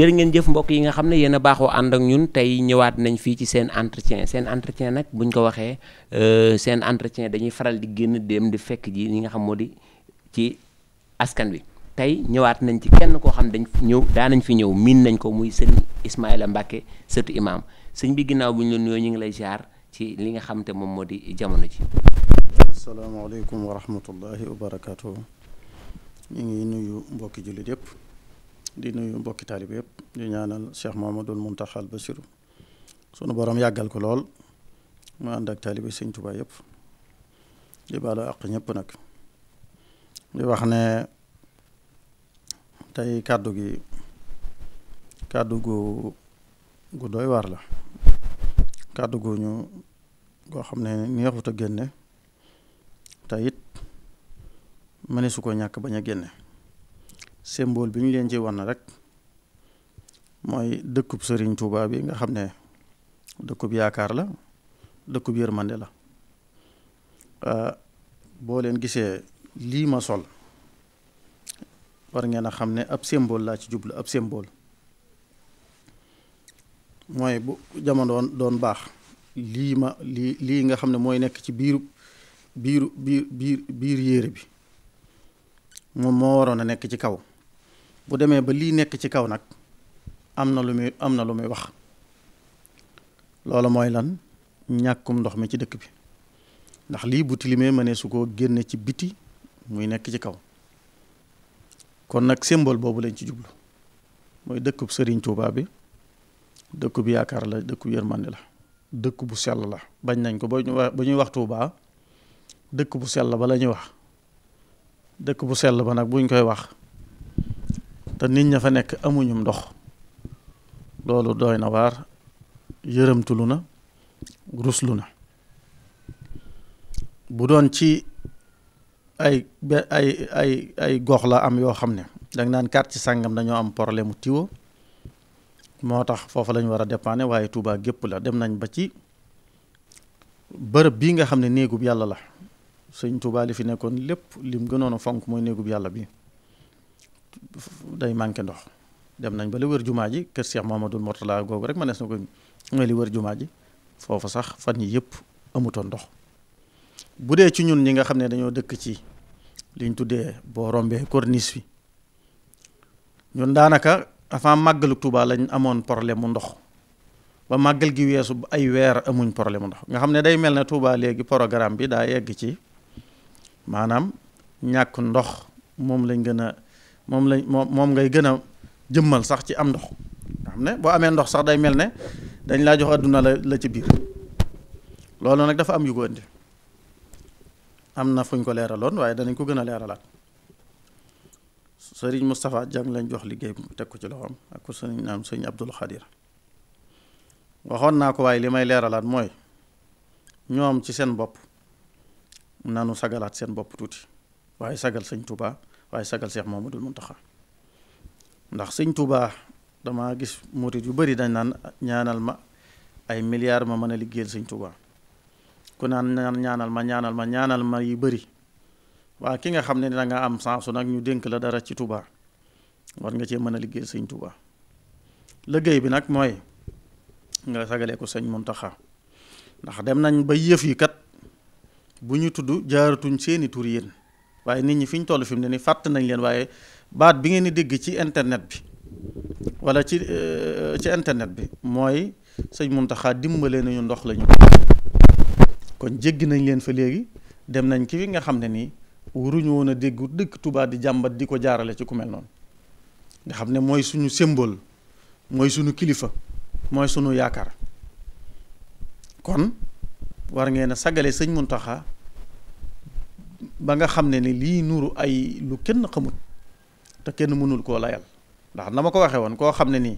jërë ngeen jëf mbokk yi nga xam ne yéen a baaxoo ànd ak ñun tey ñëwaat nañ fii ci seen entretien seen entretien nag buñ ko waxee euh, seen entretien dañuy faral di génn dém di fekk ji ñi nga xam moo di ci askan wi tey ñëwaat nañ ci kenn koo xam dañ ñëw daanañ fi ñëw miin nañ ko muy sëñ Ismaïla Mbacke sëtu imaam sëñ bi ginnaaw bu ñu la nuyoo ñu ngi lay ziar ci li nga xam te moom moo di jamono ji. asalaamaaleykum wa rahmatullahi wa ñu ngi nuyu mbokki jullit yëpp. di nuyu mbokki talib yëpp di ñaanal Cheikh Mamadul muntakhal Basiru sunu borom yàggal ko lool mu ànd ak taalibi Sëñ Tuubaa yëpp di balo ak ñëpp nag di wax ne tey kàddu gi kàddu gu gu doy war la kàddu gu ñu goo xam ne neexut a génne te it mëne su ko ñàkk bañ a symbole bi ñu leen ci wan rek mooy dëkkub sëriñ Touba bi nga xam ne dëkkub yaakaar la dëkkub yërmande la euh, boo leen gisee lii ma sol war ngeen a xam ne ab symbole laa ci jublu ab symbole mooy bu jamono doon baax lii ma lii lii nga xam ne mooy nekk ci biiru biiru biir biir biir yére bi moom moo waroon a nekk ci kaw bu demee ba lii nekk ci kaw nag am na lu muy am na lu muy wax loolu mooy lan ñàkkum ndox mi ci dëkk bi ndax lii bu tilimee ma ne su ko génne ci biti muy nekk ci kaw kon nag symbole boobu lañ ci jublu mooy dëkkub sëriñ tuubaa bi dëkkub yaakaar la dëkkub yërmande la dëkk bu sell la bañ nañ ko ba ñuy wax Touba dëkk bu sell ba la ñuy wax dëkk bu sell ba nag ñu koy wax te nit ña fa nekk amuñum ndox loolu dooy na waar yërëmtulu na ruslu na bu doon ci ay ay ay ay gox la am yoo xam ne danga naan quartier sàngam dañoo am problème mu tiwo moo tax foofu lañu war a dépanner waaye Touba gépp la dem nañ ba ci bërëb bii nga xam ne néegub yàlla la sëñ Touba li fi nekkoon lépp lim gënoon fonk mooy néegub yàlla bi day manqué ndox dem nañ ba li wër jumaaji keur Cheikh Mamadou Mortala gogou rek manes nako moy mooy li wër jumaaji fofu sax fan yi yëpp amutoon ndox budé ci ñun ñi nga xamné dañu dëkk ci liñ tuddé bo rombé corniche fi ñun daanaka avant màggalu touba lañ amone problème ndox ba maggal gi wésu ay weer amuñ problème ndox nga xamné day mel touba légui programme bi da yegg ci manam ñak ndox mom lañ gëna moom lañ moom moom ngay gën a jëmmal sax ci am ndox nga ne boo amee ndox sax day mel ne dañ laa jox adduna la la ci biir loolu nag dafa am yu ko am na fuñ ko leeraloon waaye danañ ko gën a leeralaat sëriñ Moustapha Jàng lañ jox liggéey teg ko ci loxoom ak ko sëriñ naam sëriñ Abdul waxoon naa ko waaye li may leeralaat mooy ñoom ci seen bopp nanu sagalaat seen bopp tuuti waaye sagal sëñ tubaa waaye sagal seex dul Muntaxa ndax sëñ Tuubaa dama gis murit yu bari dañ naan ñaanal ma ay milliards ma mën a liggéeyal sëñ Tuubaa ku naan ñaanal ma ñaanal ma ñaanal ma yu bari waa ki nga xam ne da nga am sansu nag ñu dénk la dara ci Tuubaa war nga cee mën a liggéeyal sëñ Tuubaa liggéey bi nag mooy nga sagalee ko sëñ Muntaxa ndax dem nañ ba yëf yi kat bu ñu tudd jaaratuñ seeni tur yéen waaye nit ñi fi ñu toll fi mu ne nii fàtt nañ leen waaye baat bi ngeen di dégg ci internet bi wala ci euh, ci internet bi mooy sëñ Muntaxa dimbalee nañu ndox lañu kon jéggi nañ leen fa léegi dem nañ ki fi nga xam ne ni waruñu woon a déggu dëkk Tuubaa di jàmbat di ko jaarale ci ku mel noonu nga xam ne mooy suñu symbole mooy suñu kilifa mooy suñu yaakaar kon war ngeen a sagale sëñ Muntaxa ba nga xamne ni li nuru ay lu kenn xamut te kenn mënul ko layal ndax nama ko waxe won ko xamne ni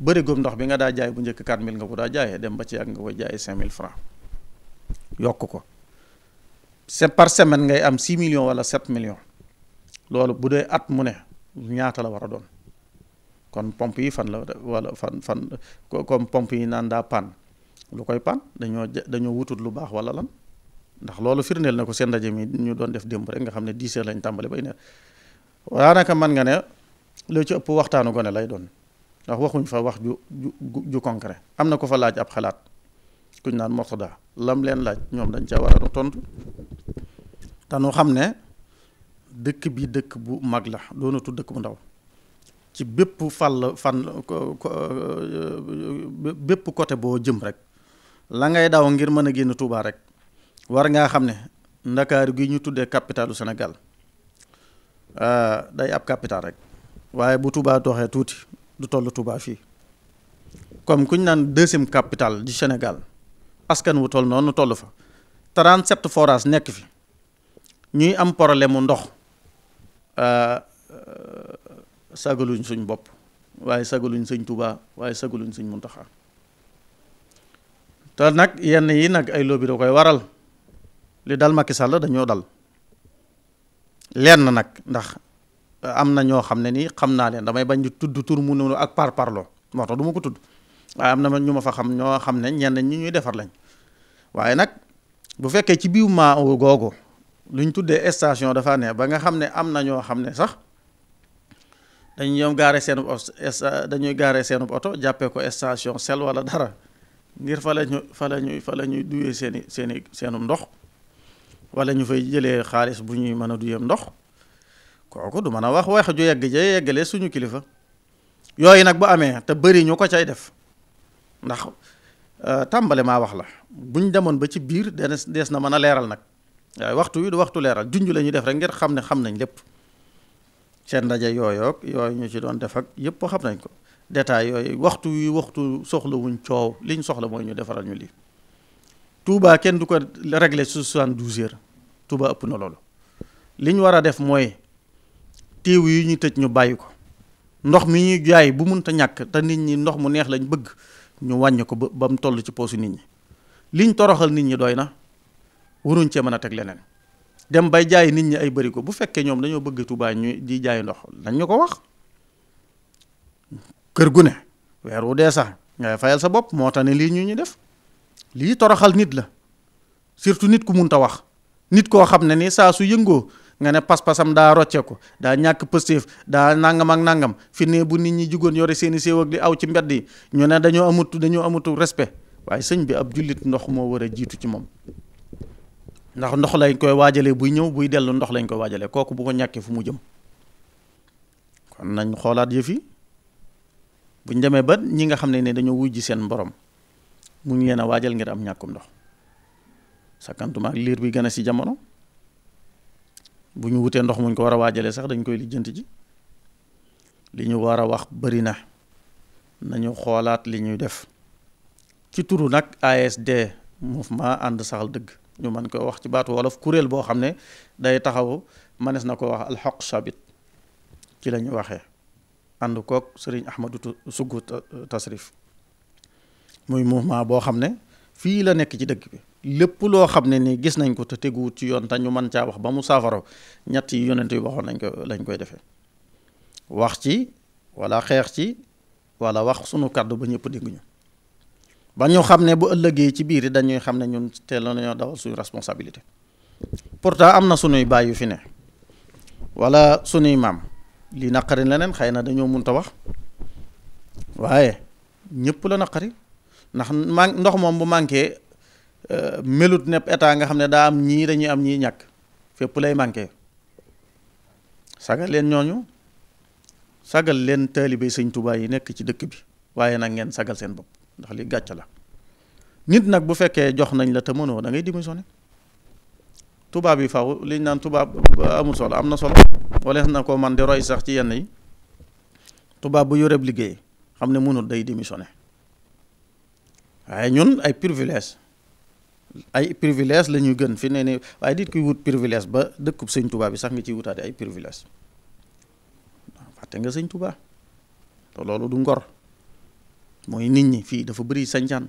beure gum ndox bi nga da jaay bu njëkk 4000 nga ko da jaay dem ba ci ak nga koy jaayee 5000 francs yok ko c'est par semaine ngay am 6 millions wala 7 millions lolu bu dee at mu ne ñaata la wara doon kon pompe yi fan la wala fan fan comme pompe yi nanda pan lu koy pan dañoo dañoo wutut lu baax wala lan. ndax loolu firndeel na ko seen ndaje mi ñu doon def démb rek nga xam ne dix heures lañ tàmbale bay ne daanaka man nga ne loo ci ëpp waxtaanu gone lay doon ndax waxuñ fa wax ju ju concret am na ko fa laaj ab xalaat kuñ naan Moxtada lam leen laaj ñoom dañ ca war a tontu te xam ne dëkk bi dëkk bu mag la doonatu dëkk bu ndaw ci bépp fàll fan euh, bépp côté boo jëm rek la ngay daw ngir mën a génn Tuubaa rek war ngaa xam ne ndakaar gi ñu tuddee capitalu Sénégal euh, day ab capital rek waaye bu Touba doxee tuuti du toll Touba fii comme ku ñu deuxième capitale du Sénégal askan wu toll noonu toll fa 37 forage nekk fi ñuy am problème mu ndox euh, euh, sagaluñ suñ bopp waaye sagaluñ suñ Touba waaye sagaluñ suñ Muntaxa te nag yenn yi nag ay lobby da koy waral. li dal Macky Sall dañoo dal lenn nag ndax eh, am na ñoo xam ne nii xam naa leen damay bañ di tudd tur mu noonu ak par parlo moo tax duma ko tudd waaye am na ñu ma fa xam ñoo xam ne ñenn ñu ñuy defar lañ waaye nag bu fekkee ci biir maa googu luñ tuddee station dafa ba nga xam ne am na ñoo xam ne sax dañuy ñoom gaare seen eh, dañuy gaare seen oto jàppee ko station sel wala dara ngir fa la fa la ñuy duwee seen seeni seen ndox wala ñu fay jëlee xaalis bu ñuy mën a du duyam ndox kooku du mën a wax wax ju yegg ja yeggale suñu kilifa yooyu nag bu amee te bëri ñu ko cay def ndax euh, tàmbali maa wax la buñ demoon ba ci biir dees dees na mën a leeral nag waaye waxtu wi du waxtu leeral junj la def rek ngir xam ne xam nañ lépp seen ndaje yooyoog yooyu ñu ci doon defak ak yëpp xam nañ ko détail yooyu waxtu wi waxtu soxlawuñ wuñ coow liñ soxla mooy ñu defaral ñu lii Touba ken du ko régler su 72 heures Touba ëpp na loolu liñ wara def moy tiiw yi ñu tëj ñu bayiko ndox mi ñuy jaay bu ta ñak ta nit ñi ndox mu neex lañ bëgg ñu wañ ko bam toll ci posu nit ñi liñ toroxal nit ñi doyna na waruñ cee mën a leneen dem bay jaay nit ñi ay ko bu fekke ñom dañoo bëgg Touba ñu di jaay ndox dañ ñu ko wax kër gu ne wéru dé sax fayal sa bop mo tane li ñu ñu def li toroxal nit la surtout nit ku munta wax nit ko xamne ni sa su yengo nga ne pas-pasam da rocce ko da ñak da nangam ak nangam fi ne bu nit ñi jugon yore seeni séew ak di aw ci mbeddi ñu ne dañu amut dañu amutu respect waye señ bi ab julit ndox mo wara jitu ci mom ndax ndox lañ koy wajale bu ñew bu delu ndox lañ koy wajale koku bu ko ñàkkee fu mu jëm kon nañ xolaat yëf buñ démé ba ñi nga xamné né dañu wuy ji seen borom mu ngi wajal a ngir am ñakum ndox sakkantumaak lire bi gëna ci jamono bu ñu wutee ndox muñ ko wara wajalé sax dañ koy lijjanti ji li ñu war wax bari na nañu xolaat li ñuy def ci turu nak ASD mouvement and saxal deug ñu man ko wax ci baatu wolof kurel bo xamné day taxaw manes nako wax al haqq sabit ci lañu waxé and ànd serigne Ahmadou sugu tasrif muy mouvement boo xam ne fii la nekk ci dëkk bi lépp loo xam ne ni gis nañ ko te teguwut ci yoon te ñu man caa wax ba mu saafaro ñett yi yonent yi waxoon nañ ko lañ koy defee wax ci wala xeex ci wala wax sunu kaddu ba ñëpp dégg ñu ba ñu xam ne bu ëllëgee ci biir dañuy xam ne ñun teel nañoo dawal suñu responsabilité pourtant am na sunuy baay yu fi ne wala sunuy maam li naqari leneen xëy na dañoo munta wax waaye ñëpp la naqari ndax man ndox moom bu manqué euh, melut nepp état nga xam ne daa am ñii dañuy am ñii ñàkk fépp lay manqué sagal leen ñooñu sagal leen taalibe sëñ Tuubaa yi nekk ci dëkk bi waaye nag ngeen sagal seen bopp ndax li gàcc la nit nag bu fekkee jox nañ la te mënoo da ngay démissionné tubaab yi faw liñ naan tubaab amul solo am na solo wala na ko man di roy sax ci yenn yi tubaab bu yoreb liggéey xam ne mënul day démissionné waaye ñun ay privilège ay privilège la ñuy gën fi ne ni waaye dit kuy wut privilège ba dëkkub sëñ Touba bi sax nga ciy wutaate ay privilège fàtte nga sëñ Touba te loolu du ngor mooy nit ñi fii dafa bëri sañcaan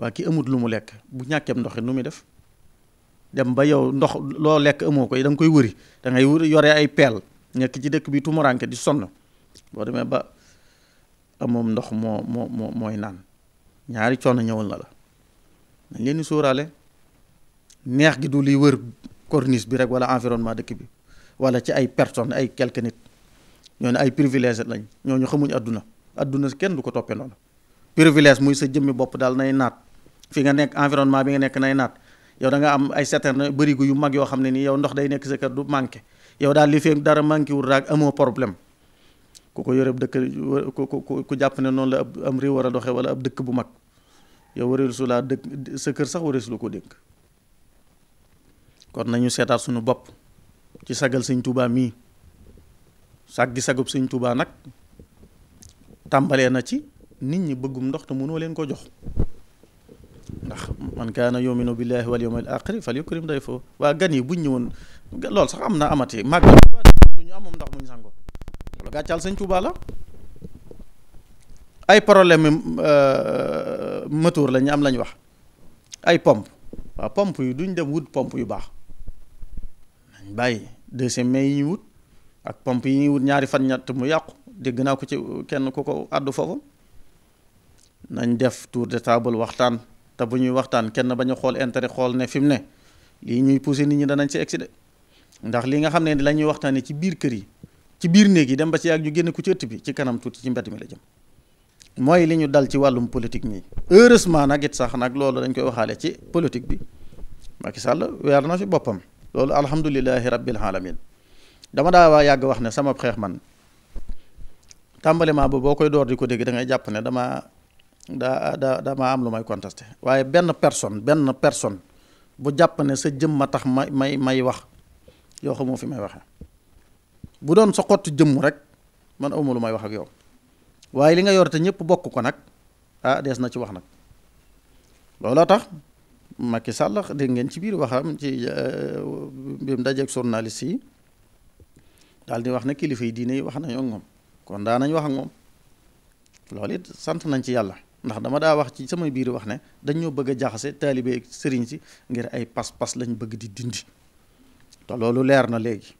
waa ki amut lu mu lekk bu ñàkkeem ndoxe nu muy def dem ba yow ndox loo lekk amoo ko da nga koy wëri da ngay yore ay peel nekk ci dëkk bi tumuranke di sonn boo demee ba amoom ndox moo moo moo mooy naan ñaari coono ñëwal na la dañ leen di sóoraale neex gi du liy wër corniche bi rek wala environnement dëkk bi wala ci ay personnes ay quelque nit ni ay privilège lañ ñooñu xamuñ àdduna àdduna kenn du ko toppee noonu privilège muy sa jëmmi bopp daal nay naat fi nga nekk environnement bi nga nekk nay naat yow da nga am ay certain bërigo yu mag yoo xam ne nii yow ndox day nekk sa kër du manqué yow daal li fi dara manqué wul rek amoo problème ku ko yoreb jàpp ne noonu la ab am réew war a doxee wala ab dëkk bu mag yow wareelu su laa dëkk sa kër sax wareelu su la ko dénk kon nañu seetaat suñu bopp ci sagal sëñ tubaa mii saggi sagub sëñ tubaa nag tàmbalee na ci nit ñi bëggum ndox te mënoo leen ko jox ndax man kaana na billahi wal yawmil aaxiri fal yukrim dayfo waa gan yi buñ ñëwoon lool sax am na amati màgg du ñu amoom ndox muñ sango gàccaal sañ Touba la ay problème euh, moteur la ñu am lañ wax ay pompe waaw pompe yu duñ dem wut pompe yu baax nañ bàyyi deuxième mai yi ñuy wut ak pompe yi ñuy wut ñaari fan ñett mu yàqu dégg naa ko ci kenn ku ko àddu foofu nañ def tour de table waxtaan te bu ñuy waxtaan kenn bañ a xool intérêt xool ne fi mu ne lii ñuy pousser nit ñi danañ ci excéder ndax li nga xam ne la ñuy waxtaanee ci biir kër yi ci biir néeg yi dem ba ci yàgg ñu génne ku ci ëtt bi ci kanam tuuti ci mbedd mi la jëm mooy li ñu dal ci wàllum politique mi heureusement nag it sax nag loolu dañ koy waxaale ci politique bi Macky Sall weer na fi boppam loolu alhamdulilahi rabbil alamin dama daa waa yàgg wax ne sama xeex man tàmbaliment ba boo koy door di ko dégg da ngay jàpp ne damaa daa da damaa am lu may contesté waaye benn personne benn personne bu jàpp ne sa jëm ma tax ma may may wax yoo xamoo fi may waxe bu doon sa xott jëm rek man awma lu may wax ak yow waaye li nga yor te ñëpp bokk ko nag ah des na ci wax nag looloo tax Macky Sall de ngeen ci biir waxam ci euh, bim mu dajeeg journaliste yi daal di wax na kilifa yi diine yi wax nañu ak moom kon daa nañ wax ak moom loolu it sant nañ ci yàlla ndax dama daa wax ci sama biir wax ne dañoo bëgg jaxase taalibe sëriñ si ngir ay pas-pas lañ bëgg di dindi te loolu leer na léegi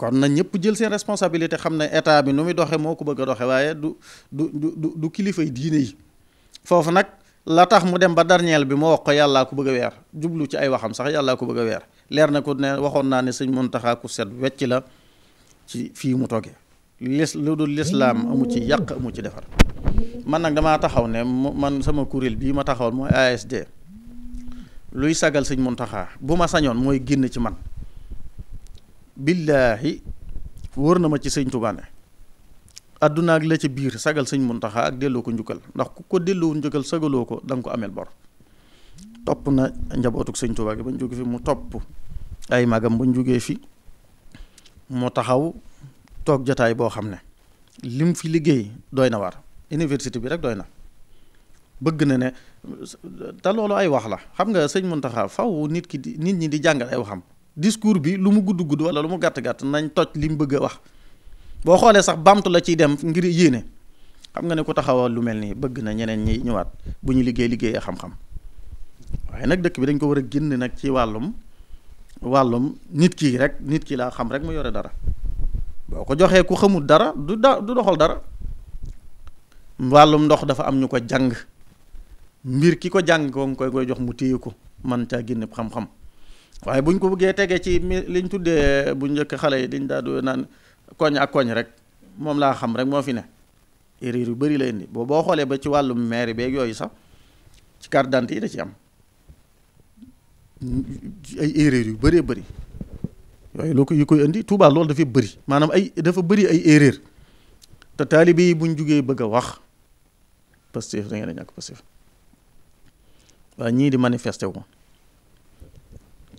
kon na ñëpp jël seen responsabilité xam na état bi nu muy doxe moo ko bëgg a doxe waaye du du du du kilifay diine yi foofu nag la tax mu dem ba darñeel bi moo wax ko yàllaa ko bëgg a weer jublu ci ay waxam sax yàllaa ko bëgg a weer leer na ko ne waxoon naa ne sëñ Muntaxa ku set wecc la ci fii mu toggee dul lislaam amu ci yàq amu ci defar man nag damaa taxaw ne man sama kuréel bii ma taxawoon mooy ASD luy sagal sëñ Muntaxa bu ma sañoon mooy génn ci man billahi wóor na ma ci seigne touba ne aduna ak la ci bir sagal seigne muntaha ak delo ko njukal ndax ku ko won njukal sagalo ko dang ko amel bor top na njabotuk seigne touba ge bañ jogi fi mu top ay magam bañ joge fi mo taxaw tok jotaay bo xamne lim fi liggey doyna war université bi rek doyna na bëgg na ne ta loolu ay wax la xam nga sëñ Muntaxa faw nit ki nit ñi di jàngal ay waxam discours bi lu mu gudd gudd wala lu mu gàtt gàtt nañ toj lim bëgg wax boo xoolee sax bamtu la ciy dem ngir yéene xam nga ne ku taxawal lu mel nii bëgg na ñeneen ñi ñëwaat bu ñu liggéey liggéeyee xam-xam waaye nag dëkk bi dañ ko war a génn ci wàllum wàllum nit ki rek nit ki laa xam rek mu yore dara boo ko joxee ku xamul dara du da doxal dara wàllum ndox dafa am ñu ko jàng mbir ki ko jàng ko nga koy koy jox mu téye ko man caa xam-xam waaye buñ ko bëggee tegee ci liñ tuddee bu njëkk xale yi diñ daa du naan koñ ak koñ rek moom laa xam rek moo fi ne erreur yu bëri la indi boo boo xoolee ba ci wàllum maire beeg yooyu sax ci carte d'identité yi da ci am ay erreur yu bëree bëri yooyu loo ko yu koy indi Touba loolu dafay bëri maanaam ay dafa bëri ay erreur te taalibe yi buñ jugee bëgg a wax pastif da ngeen a ñàkk Pastef waaye ñii di manifester woon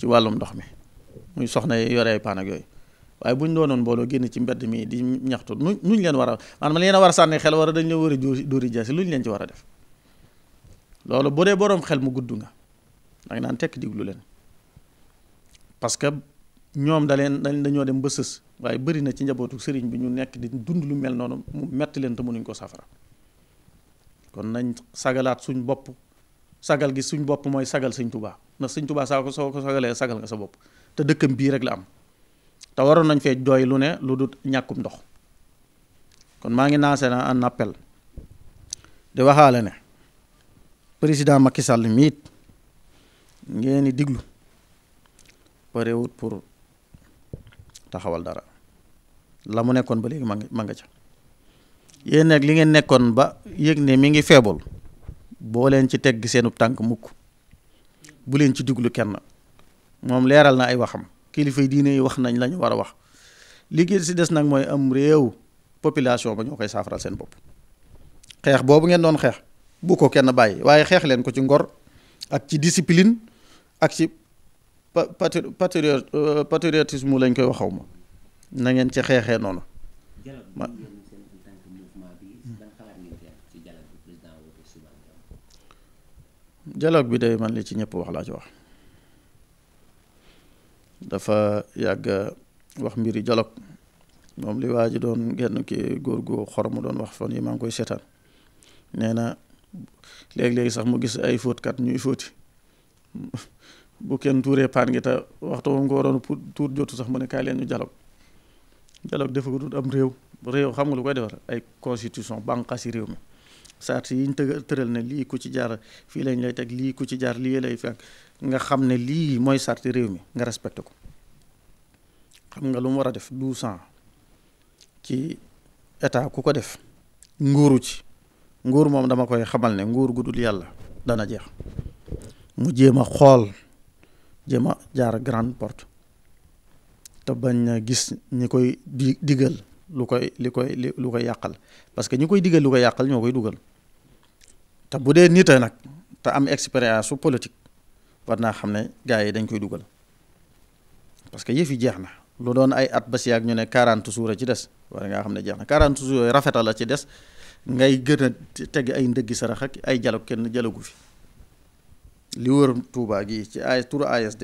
ci walum ndox mi muy soxna yoree yore ay paan ak yooyu waaye buñ doonoon mbooloo génn ci mbedd mi di ñaxtu nu nuñ leen war a maanaam leen a war a sànni xel war a dañ leen war a dóori jaasi luñ leen ci war a def loolu bu dee borom xel mu gudd nga da nga naan tekk diglu leen parce que ñoom da leen dañoo dem waaye na ci njabootu sëriñ bi ñu nekk di dund lu mel noonu mu metti leen te mënuñ ko safara kon nañ sagalaat suñ bopp sagal gi suñ bop moy sagal sëñ touba na sëñ touba sa ko so ko sagalee sagal nga sa bop te dëkkam bi rek la am te waron nañ fe doy lu ne lu dut ñakum ndox kon ma ngi nasé na un appel de waxale ne président Macky Sall mit ngeen diglu paré wut pour taxawal dara la mu nekkoon ba légui ma nga ca yeen nag li ngeen nekkon ba yëg ne mi ngi faible boo leen ci tegg seenub tànk mukk bu leen ci diglu kenn moom leeral na ay waxam kilifa diine yi wax nañ lañu war a wax liggéey si des nag mooy am réew population ba ñoo koy saafaral seen bopp xeex boobu ngeen doon xeex bu ko kenn bàyyi waaye xeex leen ko ci ngor ak ci discipline ak ci euh, patriotisme lañ koy waxaw ma na ngeen ci xeexee noonu dialogue bi day man li ci ñëpp wax laa ci wax dafa yàgg wax mbiri dialogue moom li waa doon genn ki góor gu xor mu doon wax fan yi maa ngi koy seetaan nee na léegi-léegi sax mu gis ay kat ñuy fóoti bu kenn tuuree paan gi te waxtu moom ko waroon jotu sax mu ne kaay leen ñu dafa ko am réew réew xam nga lu koy defar ay constitution bànqaasi réew mi saat yi ñu tëral ne lii ku ci jaar fii lañ lay teg lii ku ci jaar lii lay fekk nga xam ne lii mooy sarti réew mi nga respecté ko xam nga lu mu war a def douze ans ci état ku ko def nguuru ci nguur moom dama koy xamal ne nguur gudul yàlla dana jeex mu jéem a xool jéem a jaar grande porte te bañ gis ñi koy di digal lu koy li koy lu koy yàqal parce que ñi koy digal lu koy yàqal ñoo koy dugal te bu dee nita nag te am expérience politique war naa xam ne gars yi dañ koy dugal parce que yëf yi jeex na lu doon ay at ba si ak ñu ne 40 jours ci des war nga xam ne jeex na 40 jours rafetal la ci des ngay gën a teg ay ndëggi sarax ak ay jalo kenn jalagu fi li wër Touba gi ci ay tour ASD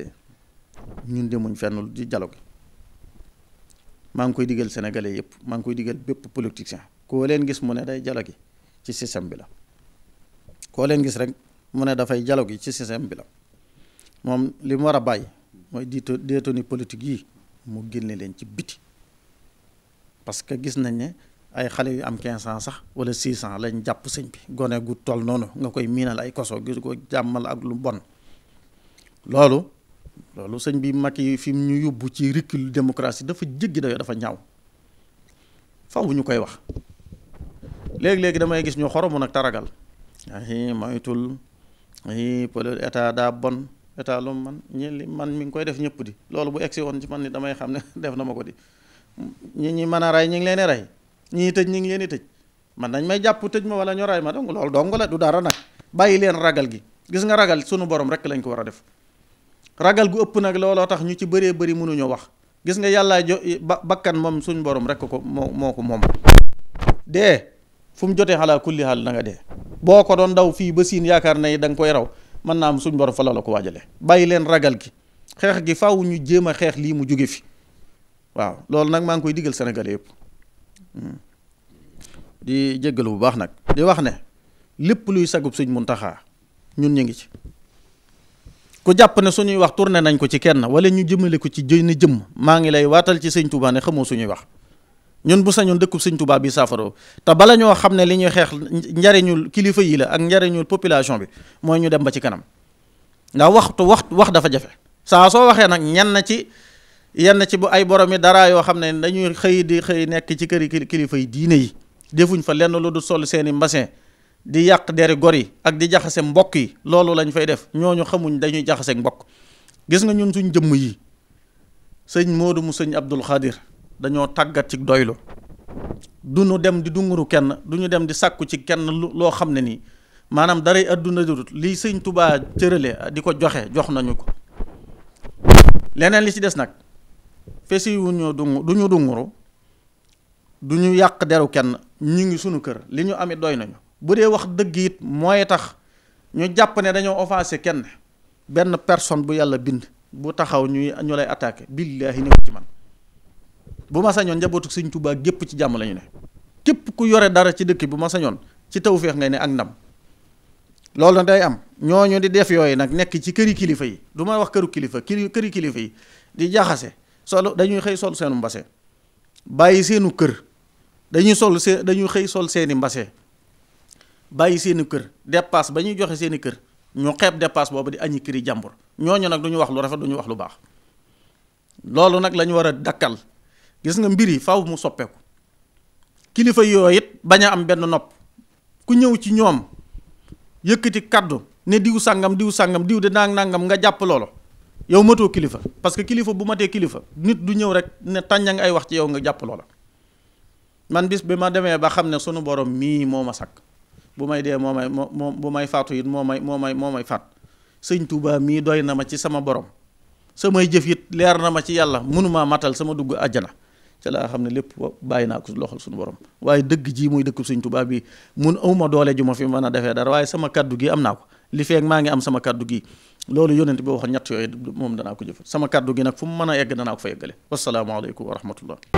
ñun demuñ fenn di jalo gi maa ngi koy digal sénégalais yépp maa ngi koy digal bépp politicien ko leen gis mu ne day dialogue ci système bi la. koo leen gis rek mu ne dafay dialogue gi ci système bi la moom li mu war a bàyyi mooy diito déetoni politique yi mu génne leen ci biti parce que gis nañ ne ay xale yu am quinze ans sax wala six ans lañ jàpp sëñ bi gone gu toll noonu nga koy miinal ay koso gis ko jàmmal ak lu bon loolu loolu sëñ bi mag yi fi ñu yóbbu ci recul démocratie dafa jéggi dayoo dafa ñaaw faw ñu koy wax léegi-léegi damay gis ñu xoromu nag taragal Ahi ma ahi pole eta da bon eta lu man ñi li man mi ngi koy def ñepp di lolu bu exi won ci man ni damay xamne def na mako di ñi ñi mën ray ñi ngi leen ray ñi tej ñi ngi leen tej man dañ may japp tej ma wala ñu ray ma dong lolu dong la du dara nak bayi leen ragal gi gis nga ragal sunu borom rek lañ ko wara def ragal gu upp nak looloo tax ñu ci bëre bëri ñu wax gis nga yalla bakkan mom suñu borom rek ko moko mom de fu mu jotee xalaa kulli xaal na nga dee boo ko doon daw fii ba siin yaakaar na da danga koy raw mën naa am suñ borom fa la ko waajalee bàyyi leen ragal gi xeex gi faaw ñu jéem a xeex lii mu jóge fi waaw loolu nag maa ngi koy digal Sénégalais yëpp hmm. di jéggalu bu baax nag di wax ne lépp luy sagub mun Muntaxa ñun ñu ngi ci ku jàpp ne suñuy wax tourné nañ ko ci kenn wala ñu jëmale ko ci jëy na jëmm maa ngi lay waatal ci sëñ Tuubaa xamoo suñuy wax ñun bu sañu dëkkub sëñ tubaab bi saafaro te bala ñoo xam ne li ñuy xeex njariñul kilifa yi la ak njariñul population bi mooy ñu dem ba ci kanam ndax waxtu wax wax dafa jafe saa soo waxee nag ñenn ci yenn ci bu ay borom yi dara yoo xam ne dañuy xëy di xëy nekk ci këri kilifa yi diine yi defuñ fa lenn lu du sol seeni mbasin di yàq deri gor yi ak di jaxase mbokk yi loolu lañ fay def ñooñu xamuñ dañuy jaxase mbokk gis nga ñun suñ jëmm yi sëñ Moodu mu sëñ Abdul Xaadir dañoo tàggat ci doylu du ñu dem di dunguru kenn du ñu dem di sàkku ci kenn loo xam ne nii maanaam daray adduna dudut lii sëñ tubaa cërale di ko joxe jox nañu ko leneen li si des nag fesi wu ñu dung du ñu dunguru du ñu yàq deru kenn ñu ngi sunu kër li ñu amit doy nañu bu dee wax dëgg it mooy tax ñu jàpp ne dañoo offensé kenn benn personne bu yàlla bind bu taxaw ñuy ñu lay attaqué billaahi ne ko ci man bu ma sañoon njabootu sëñ Tuubaa gépp ci jàmm la ñu ne képp ku yore dara ci dëkk bu ma sañoon ci feex ngay ne ak ndam loolu nag day am ñooñu di def yooyu nag nekk ci këri kilifa yi duma wax këru kilifa kii këri kilifa yi di jaxase solo dañuy xëy sol seenu mbase bàyyi seenu kër dañuy sol seen dañuy xëy sol seeni mbase bàyyi seeni kër dépasse ba ñuy joxe seeni kër ñu xeeb dépasse boobu di añi këri jàmbur ñooñu nag du ñu wax lu rafet du ñu wax lu baax loolu nag lañu ñu war a dakkal gis nga mbir yi faaw mu soppeeku kilifa yooyu it bañ a am benn nopp ku ñëw ci ñoom yëkkati kaddu ne diw sangam diw sangam diw de nang nangam nga jàpp loolo yow matoo kilifa parce que kilifa bu matee kilifa nit du ñëw rek ne tàññang ay wax ci yow nga jàpp loola man bis bi ma demee ba xam ne sunu borom mii moo ma bu may dee moo may moo bu may faatu it moo may moo may moo may fat sëñ tuuba mii doy na ma ci sama borom samay jëf it leer na ma ci yàlla mënumaa matal sama dugg àjjana ca laa xam ne lépp bàyyi naa ko loxol suñu borom waaye dëgg jii muy dëkk suñ tubaab bi mun awma doole ju ma fi mën a defee dara waaye sama kàddu gi am naa ko li feek maa ngi am sama kàddu gi loolu yonent bi waxoon ñett yooyu moom danaa ko jëfal sama kàddu gi nag fu mu mën a egg danaa ko fa eggale wasalaamaaleykum wa rahmatullah